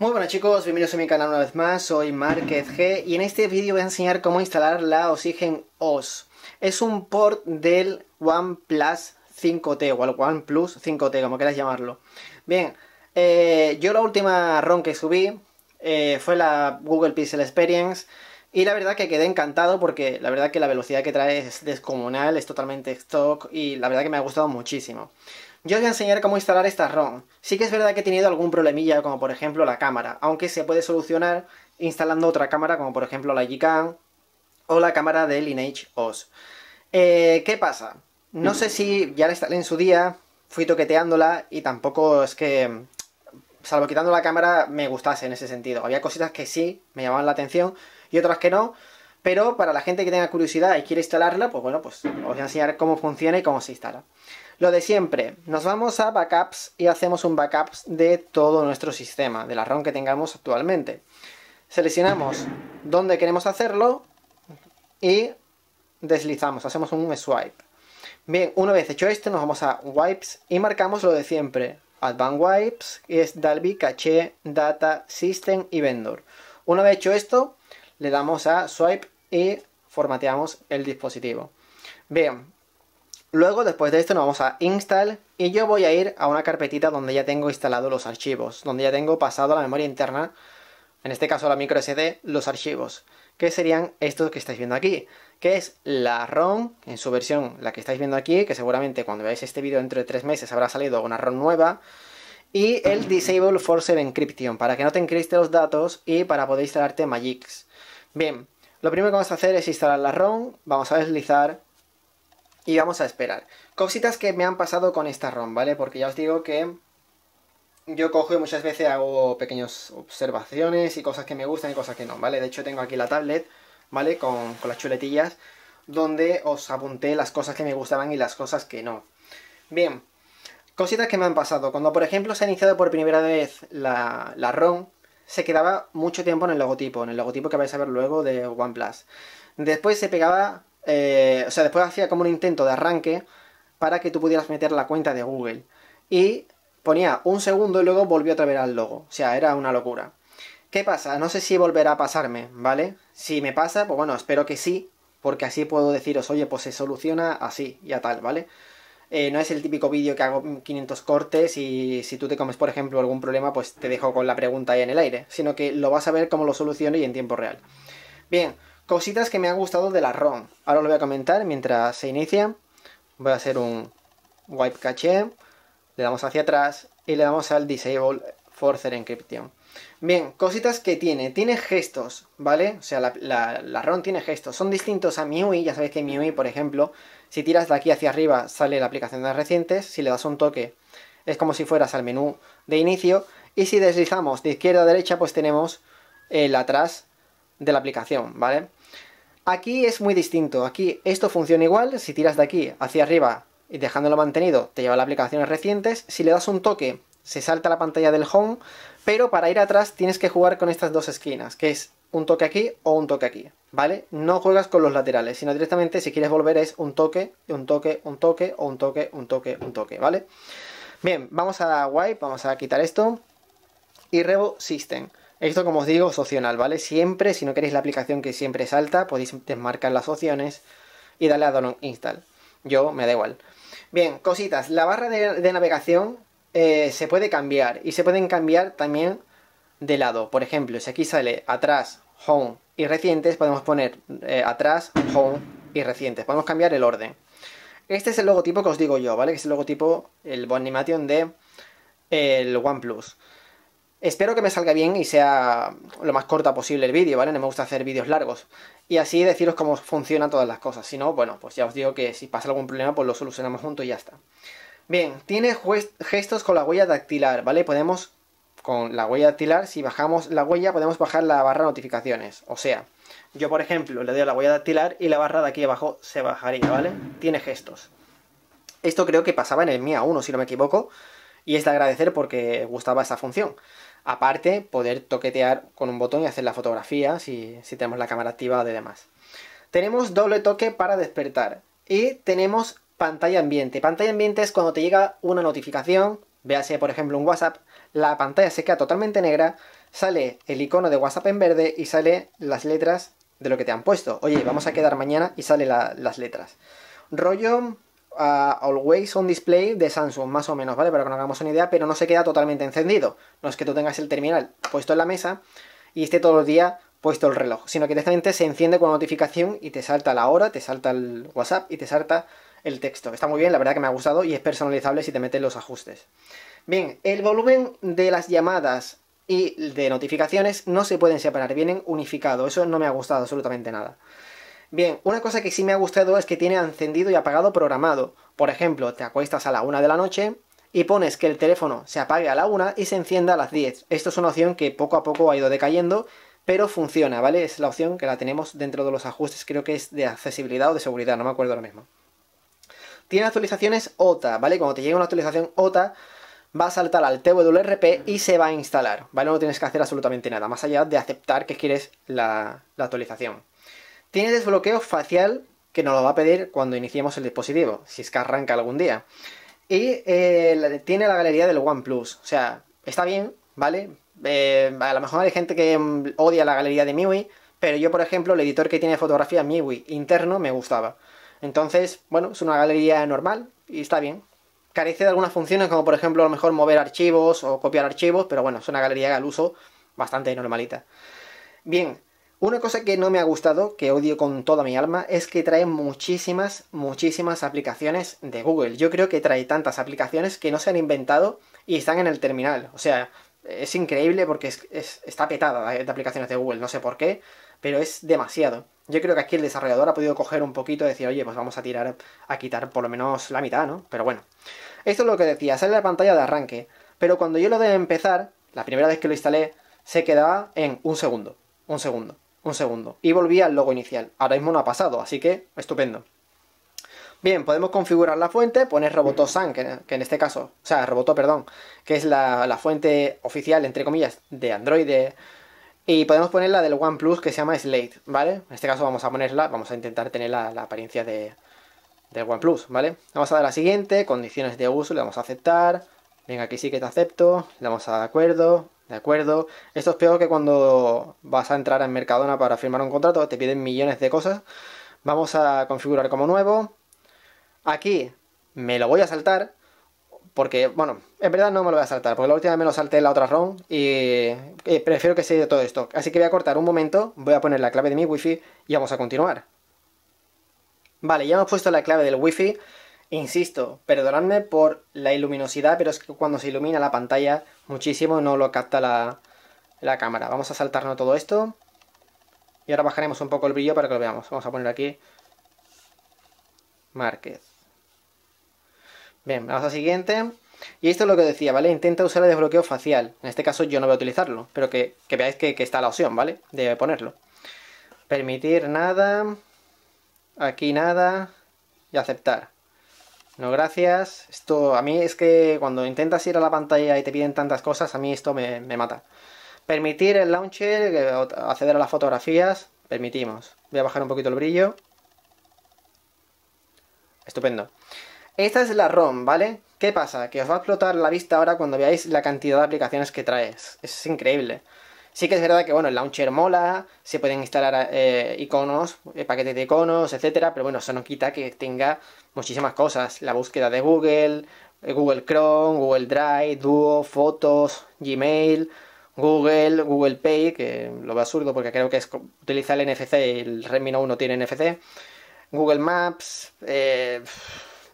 Muy buenas chicos, bienvenidos a mi canal una vez más, soy Márquez G y en este vídeo voy a enseñar cómo instalar la Oxygen OS. Es un port del OnePlus 5T o al OnePlus 5T, como quieras llamarlo. Bien, eh, yo la última ROM que subí eh, fue la Google Pixel Experience y la verdad que quedé encantado porque la verdad que la velocidad que trae es descomunal, es totalmente stock y la verdad que me ha gustado muchísimo. Yo os voy a enseñar cómo instalar esta ROM. Sí que es verdad que he tenido algún problemilla, como por ejemplo la cámara, aunque se puede solucionar instalando otra cámara, como por ejemplo la Gcam o la cámara de Lineage OS. Eh, ¿Qué pasa? No sé si ya la instalé en su día, fui toqueteándola y tampoco es que, salvo quitando la cámara, me gustase en ese sentido. Había cositas que sí me llamaban la atención y otras que no, pero para la gente que tenga curiosidad y quiere instalarla, pues bueno, pues os voy a enseñar cómo funciona y cómo se instala. Lo de siempre, nos vamos a backups y hacemos un backup de todo nuestro sistema, de la ROM que tengamos actualmente. Seleccionamos dónde queremos hacerlo y deslizamos, hacemos un swipe. Bien, una vez hecho esto, nos vamos a Wipes y marcamos lo de siempre. Advanced Wipes, que es Dalby, Caché, Data, System y Vendor. Una vez hecho esto, le damos a Swipe y formateamos el dispositivo. Bien, Luego después de esto nos vamos a install y yo voy a ir a una carpetita donde ya tengo instalados los archivos, donde ya tengo pasado a la memoria interna, en este caso la micro SD, los archivos, que serían estos que estáis viendo aquí, que es la ROM, en su versión la que estáis viendo aquí, que seguramente cuando veáis este vídeo dentro de tres meses habrá salido una ROM nueva, y el Disable Forcer Encryption, para que no te encriste los datos y para poder instalarte Magix. Bien, lo primero que vamos a hacer es instalar la ROM, vamos a deslizar y vamos a esperar. Cositas que me han pasado con esta ROM, ¿vale? Porque ya os digo que yo cojo y muchas veces hago pequeñas observaciones y cosas que me gustan y cosas que no, ¿vale? De hecho tengo aquí la tablet, ¿vale? Con, las chuletillas, donde os apunté las cosas que me gustaban y las cosas que no. Bien, cositas que me han pasado. Cuando por ejemplo se ha iniciado por primera vez la, la ROM, se quedaba mucho tiempo en el logotipo, en el logotipo que vais a ver luego de OnePlus. Después se pegaba eh, o sea, después hacía como un intento de arranque para que tú pudieras meter la cuenta de Google. Y ponía un segundo y luego volvió a traer al logo. O sea, era una locura. ¿Qué pasa? No sé si volverá a pasarme, ¿vale? Si me pasa, pues bueno, espero que sí, porque así puedo deciros, oye, pues se soluciona así y a tal, ¿vale? Eh, no es el típico vídeo que hago 500 cortes y si tú te comes, por ejemplo, algún problema, pues te dejo con la pregunta ahí en el aire, sino que lo vas a ver cómo lo soluciono y en tiempo real. Bien, Cositas que me han gustado de la ROM. Ahora lo voy a comentar mientras se inicia. Voy a hacer un wipe cache, Le damos hacia atrás y le damos al disable forcer encryption. Bien, cositas que tiene. Tiene gestos, ¿vale? O sea, la, la, ROM tiene gestos. Son distintos a MIUI. Ya sabéis que MIUI, por ejemplo, si tiras de aquí hacia arriba sale la aplicación de las recientes. Si le das un toque es como si fueras al menú de inicio. Y si deslizamos de izquierda a derecha, pues tenemos el atrás de la aplicación, ¿vale? Aquí es muy distinto, aquí esto funciona igual, si tiras de aquí hacia arriba y dejándolo mantenido te lleva a las aplicaciones recientes, si le das un toque se salta la pantalla del home, pero para ir atrás tienes que jugar con estas dos esquinas, que es un toque aquí o un toque aquí, ¿vale? No juegas con los laterales, sino directamente si quieres volver es un toque, un toque, un toque, o un toque, un toque, un toque, ¿vale? Bien, vamos a wipe, vamos a quitar esto. Y rebo System. Esto, como os digo, es opcional, ¿vale? Siempre, si no queréis la aplicación que siempre salta, podéis desmarcar las opciones y darle a Don't Install. Yo me da igual. Bien, cositas. La barra de, navegación eh, se puede cambiar y se pueden cambiar también de lado. Por ejemplo, si aquí sale atrás, home y recientes, podemos poner eh, atrás, home y recientes. Podemos cambiar el orden. Este es el logotipo que os digo yo, ¿vale? Que es el logotipo, el bonimation de el OnePlus. Espero que me salga bien y sea lo más corta posible el vídeo, ¿vale? No me gusta hacer vídeos largos. Y así deciros cómo funcionan todas las cosas. Si no, bueno, pues ya os digo que si pasa algún problema, pues lo solucionamos juntos y ya está. Bien, tiene gestos con la huella dactilar, ¿vale? Podemos, con la huella dactilar, si bajamos la huella, podemos bajar la barra de notificaciones. O sea, yo, por ejemplo, le doy a la huella dactilar y la barra de aquí abajo se bajaría, ¿vale? Tiene gestos. Esto creo que pasaba en el MIA 1, si no me equivoco, y es de agradecer porque gustaba esa función. Aparte, poder toquetear con un botón y hacer la fotografía si, tenemos la cámara activada de demás. Tenemos doble toque para despertar. Y tenemos pantalla ambiente. Pantalla ambiente es cuando te llega una notificación, véase por ejemplo un WhatsApp, la pantalla se queda totalmente negra, sale el icono de WhatsApp en verde y sale las letras de lo que te han puesto. Oye, vamos a quedar mañana y sale las letras. Rollo Always on Display de Samsung, más o menos, ¿vale? Para que nos hagamos una idea, pero no se queda totalmente encendido. No es que tú tengas el terminal puesto en la mesa y esté todo el día puesto el reloj, sino que directamente se enciende con notificación y te salta la hora, te salta el WhatsApp y te salta el texto. Está muy bien, la verdad que me ha gustado y es personalizable si te metes los ajustes. Bien, el volumen de las llamadas y de notificaciones no se pueden separar, vienen unificados. Eso no me ha gustado absolutamente nada. Bien, una cosa que sí me ha gustado es que tiene encendido y apagado programado. Por ejemplo, te acuestas a la 1 de la noche y pones que el teléfono se apague a la 1 y se encienda a las 10. Esto es una opción que poco a poco ha ido decayendo, pero funciona, ¿vale? Es la opción que la tenemos dentro de los ajustes, creo que es de accesibilidad o de seguridad, no me acuerdo ahora mismo. Tiene actualizaciones OTA, ¿vale? Cuando te llega una actualización OTA, va a saltar al TWRP y se va a instalar, ¿vale? No tienes que hacer absolutamente nada, más allá de aceptar que quieres la, la actualización. Tiene desbloqueo facial que nos lo va a pedir cuando iniciemos el dispositivo, si es que arranca algún día. Y eh, tiene la galería del OnePlus. O sea, está bien, ¿vale? Eh, a lo mejor hay gente que mm, odia la galería de MIUI, pero yo, por ejemplo, el editor que tiene fotografía MIUI interno me gustaba. Entonces, bueno, es una galería normal y está bien. Carece de algunas funciones, como por ejemplo, a lo mejor mover archivos o copiar archivos, pero bueno, es una galería al uso bastante normalita. Bien, una cosa que no me ha gustado, que odio con toda mi alma, es que trae muchísimas, muchísimas aplicaciones de Google. Yo creo que trae tantas aplicaciones que no se han inventado y están en el terminal. O sea, es increíble porque está petada de aplicaciones de Google, no sé por qué, pero es demasiado. Yo creo que aquí el desarrollador ha podido coger un poquito y decir, oye, pues vamos a tirar, a quitar por lo menos la mitad, ¿no? Pero bueno. Esto es lo que decía, sale la pantalla de arranque, pero cuando yo lo de empezar, la primera vez que lo instalé, se quedaba en un segundo. Un segundo un segundo y volví al logo inicial. Ahora mismo no ha pasado, así que estupendo. Bien, podemos configurar la fuente, poner RobotoSan, que, que en este caso, o sea, Roboto, perdón, que es la, fuente oficial, entre comillas, de Android. y podemos poner la del OnePlus que se llama Slate, ¿vale? En este caso vamos a ponerla, vamos a intentar tener la, apariencia de, del OnePlus, ¿vale? Vamos a dar a la siguiente, condiciones de uso, le vamos a aceptar. Venga, aquí sí que te acepto, le damos a acuerdo, ¿De acuerdo? Esto es peor que cuando vas a entrar en Mercadona para firmar un contrato, te piden millones de cosas. Vamos a configurar como nuevo. Aquí me lo voy a saltar, porque, bueno, en verdad no me lo voy a saltar, porque la última vez me lo salté en la otra ROM y, prefiero que se de todo esto. Así que voy a cortar un momento, voy a poner la clave de mi wifi y vamos a continuar. Vale, ya hemos puesto la clave del wifi Insisto, perdonadme por la iluminosidad, pero es que cuando se ilumina la pantalla muchísimo no lo capta la, cámara. Vamos a saltarnos todo esto. Y ahora bajaremos un poco el brillo para que lo veamos. Vamos a poner aquí Márquez. Bien, vamos al siguiente. Y esto es lo que decía, ¿vale? Intenta usar el desbloqueo facial. En este caso yo no voy a utilizarlo, pero que, veáis que, que, está la opción, ¿vale? De ponerlo. Permitir nada. Aquí nada. Y aceptar. No, gracias. Esto, a mí es que cuando intentas ir a la pantalla y te piden tantas cosas, a mí esto me, me mata. Permitir el launcher, eh, acceder a las fotografías, permitimos. Voy a bajar un poquito el brillo. Estupendo. Esta es la ROM, ¿vale? ¿Qué pasa? Que os va a explotar la vista ahora cuando veáis la cantidad de aplicaciones que traes. Es increíble. Sí que es verdad que, bueno, el launcher mola, se pueden instalar eh, iconos, eh, paquetes de iconos, etcétera, pero bueno, eso no quita que tenga muchísimas cosas. La búsqueda de Google, eh, Google Chrome, Google Drive, Duo, Fotos, Gmail, Google, Google Pay, que lo veo absurdo porque creo que es, utiliza el NFC y el Redmi Note no tiene NFC. Google Maps,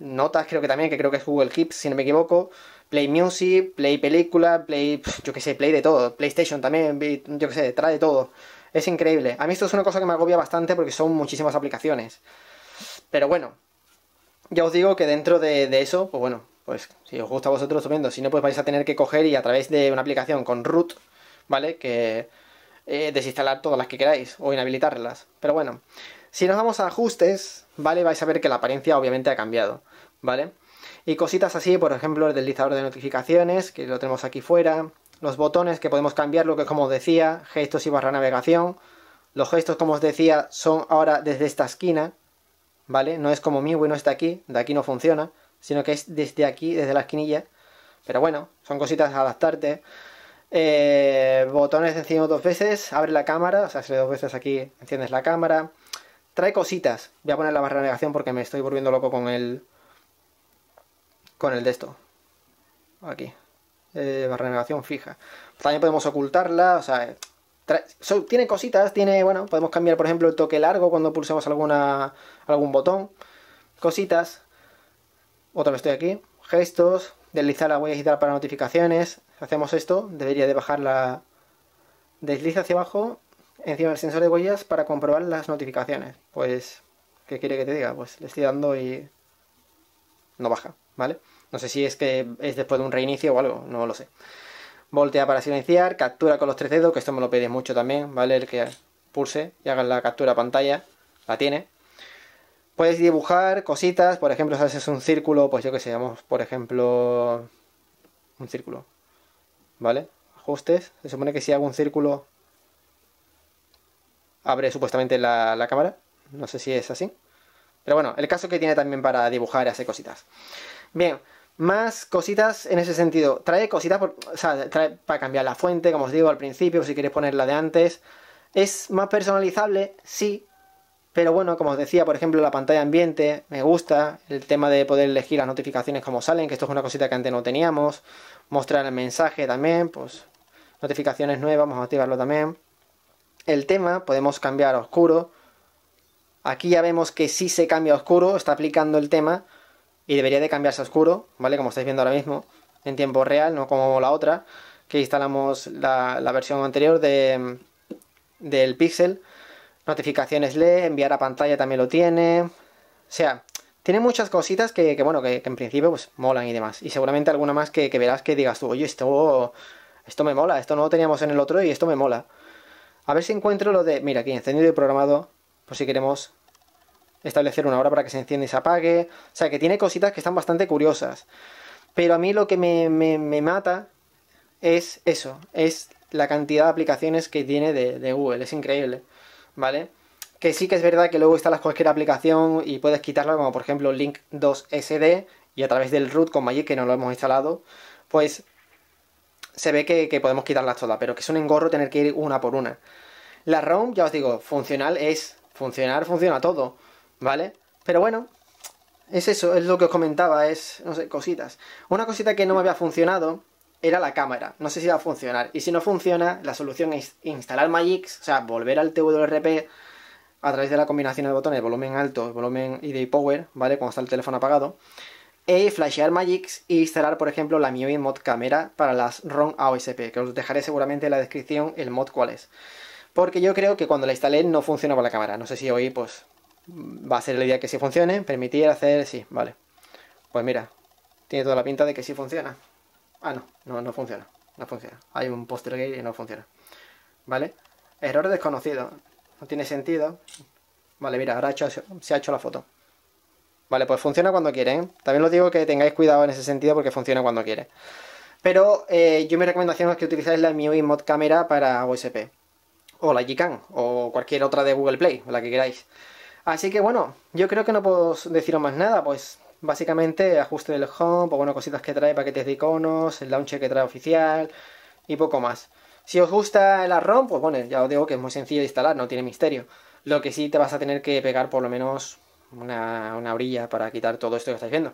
notas creo que también, que creo que es Google Keep si no me equivoco. Play Music, Play Película, Play, yo qué sé, Play de todo, PlayStation también, yo qué sé, trae todo. Es increíble. A mí esto es una cosa que me agobia bastante porque son muchísimas aplicaciones. Pero bueno, ya os digo que dentro de, eso, pues bueno, pues si os gusta a vosotros, estupendo. Si no, pues vais a tener que coger y a través de una aplicación con root, ¿vale? Que eh, desinstalar todas las que queráis o inhabilitarlas. Pero bueno, si nos vamos a ajustes, ¿vale? Vais a ver que la apariencia obviamente ha cambiado, ¿vale? vale y cositas así, por ejemplo el deslizador de notificaciones, que lo tenemos aquí fuera, los botones que podemos cambiar, lo que es como os decía, gestos y barra navegación, los gestos como os decía son ahora desde esta esquina, ¿vale? No es como MIUI, no está aquí, de aquí no funciona, sino que es desde aquí, desde la esquinilla, pero bueno, son cositas a adaptarte. Eh, botones encima dos veces, abre la cámara, o sea, si dos veces aquí enciendes la cámara. Trae cositas. Voy a poner la barra de navegación porque me estoy volviendo loco con el, con el de esto. Aquí. la eh, renovación fija. También podemos ocultarla, o sea, eh, tiene cositas, tiene, bueno, podemos cambiar, por ejemplo, el toque largo cuando pulsemos alguna, algún botón. Cositas. Otra vez estoy aquí. Gestos. Deslizar la huella digital para notificaciones. hacemos esto, debería de bajar la... Desliza hacia abajo encima del sensor de huellas para comprobar las notificaciones. Pues, ¿qué quiere que te diga? Pues le estoy dando y no baja. No sé si es que es después de un reinicio o algo, no lo sé. Voltea para silenciar, captura con los tres dedos, que esto me lo pedís mucho también, ¿vale? El que pulse y haga la captura pantalla, la tiene. Puedes dibujar cositas, por ejemplo, si haces un círculo, pues yo que sé, vamos, por ejemplo, un círculo, ¿vale? Ajustes, se supone que si hago un círculo, abre supuestamente la, cámara, no sé si es así. Pero bueno, el caso que tiene también para dibujar hace hacer cositas. Bien, más cositas en ese sentido. Trae cositas, para cambiar la fuente, como os digo al principio, si queréis ponerla de antes. Es más personalizable, sí, pero bueno, como os decía, por ejemplo, la pantalla ambiente me gusta, el tema de poder elegir las notificaciones como salen, que esto es una cosita que antes no teníamos, mostrar el mensaje también, pues notificaciones nuevas, vamos a activarlo también. El tema, podemos cambiar a oscuro. Aquí ya vemos que si sí se cambia a oscuro, está aplicando el tema, y debería de cambiarse a oscuro, ¿vale? Como estáis viendo ahora mismo, en tiempo real, no como la otra, que instalamos la, versión anterior de, del Pixel. Notificaciones le enviar a pantalla también lo tiene. O sea, tiene muchas cositas que, bueno, que, en principio pues molan y demás. Y seguramente alguna más que, verás que digas tú, oye, esto, esto me mola, esto no lo teníamos en el otro y esto me mola. A ver si encuentro lo de, mira aquí, encendido y programado, por si queremos establecer una hora para que se encienda y se apague. O sea, que tiene cositas que están bastante curiosas. Pero a mí lo que me, me, mata es eso, es la cantidad de aplicaciones que tiene de, Google, es increíble, ¿vale? Que sí que es verdad que luego instalas cualquier aplicación y puedes quitarla, como por ejemplo Link 2SD, y a través del root con Magic, que no lo hemos instalado, pues se ve que, que podemos quitarlas todas, pero que es un engorro tener que ir una por una. La ROM, ya os digo, funcional es, funcionar funciona todo, ¿vale? Pero bueno, es eso, es lo que os comentaba, es, no sé, cositas. Una cosita que no me había funcionado era la cámara, no sé si va a funcionar. Y si no funciona, la solución es instalar Magix, o sea, volver al TWRP a través de la combinación de botones volumen alto, volumen y de power, ¿vale? Cuando está el teléfono apagado. E flashear Magix y e instalar, por ejemplo, la MIUI Mod Camera para las ROM AOSP, que os dejaré seguramente en la descripción el mod cuál es. Porque yo creo que cuando la instalé no funcionaba la cámara. No sé si hoy, pues, va a ser la idea que sí funcione, permitir hacer sí, vale. Pues mira, tiene toda la pinta de que sí funciona. Ah, no, no, no funciona, no funciona. Hay un poster que y no funciona. ¿Vale? Error desconocido, no tiene sentido. Vale, mira, ahora se ha hecho la foto. Vale, pues funciona cuando quieren ¿eh? También os digo que tengáis cuidado en ese sentido porque funciona cuando quiere. Pero eh, yo mi recomendación es que utilizáis la MIUI Mod Camera para OSP. O la Gcam, o cualquier otra de Google Play, la que queráis. Así que bueno, yo creo que no puedo deciros más nada, pues básicamente ajuste del home, pues bueno, cositas que trae, paquetes de iconos, el launcher que trae oficial y poco más. Si os gusta el ROM, pues bueno, ya os digo que es muy sencillo de instalar, no tiene misterio. Lo que sí te vas a tener que pegar por lo menos una, una orilla para quitar todo esto que estáis viendo.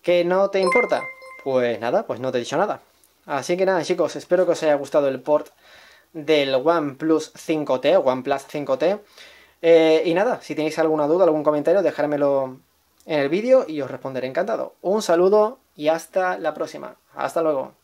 ¿Que no te importa? Pues nada, pues no te he dicho nada. Así que nada chicos, espero que os haya gustado el port del OnePlus 5T OnePlus 5T. Eh, y nada, si tenéis alguna duda, algún comentario, dejármelo en el vídeo y os responderé encantado. Un saludo y hasta la próxima. Hasta luego.